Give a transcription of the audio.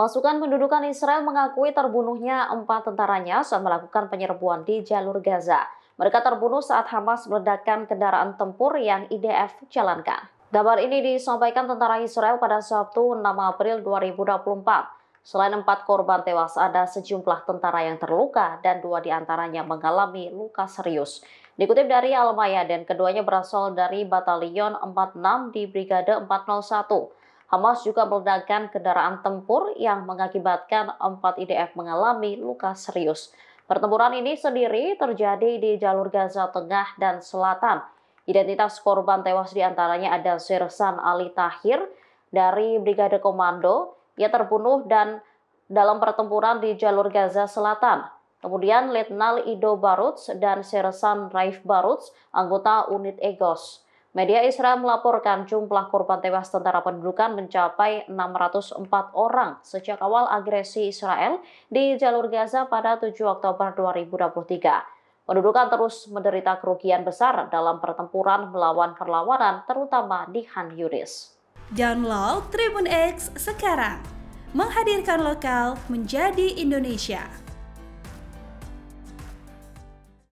Pasukan pendudukan Israel mengakui terbunuhnya empat tentaranya saat melakukan penyerbuan di jalur Gaza. Mereka terbunuh saat Hamas meledakkan kendaraan tempur yang IDF jalankan. Kabar ini disampaikan tentara Israel pada Sabtu 6 April 2024. Selain empat korban tewas, ada sejumlah tentara yang terluka dan dua diantaranya mengalami luka serius. Dikutip dari Al-Mayaden, keduanya berasal dari Batalion 46 di Brigade 401. Hamas juga meledakan kendaraan tempur yang mengakibatkan empat IDF mengalami luka serius. Pertempuran ini sendiri terjadi di jalur Gaza Tengah dan Selatan. Identitas korban tewas diantaranya ada Sirsan Ali Tahir dari Brigade Komando. yang terbunuh dan dalam pertempuran di jalur Gaza Selatan. Kemudian Letnal Ido Baruts dan Sersan Raif Baruts, anggota unit EGOS. Media Israel melaporkan jumlah korban tewas tentara pendudukan mencapai 604 orang sejak awal agresi Israel di jalur Gaza pada 7 Oktober 2023. Pendudukan terus menderita kerugian besar dalam pertempuran melawan perlawanan terutama di Han Yunis. Download Tribun X sekarang. Menghadirkan lokal menjadi Indonesia.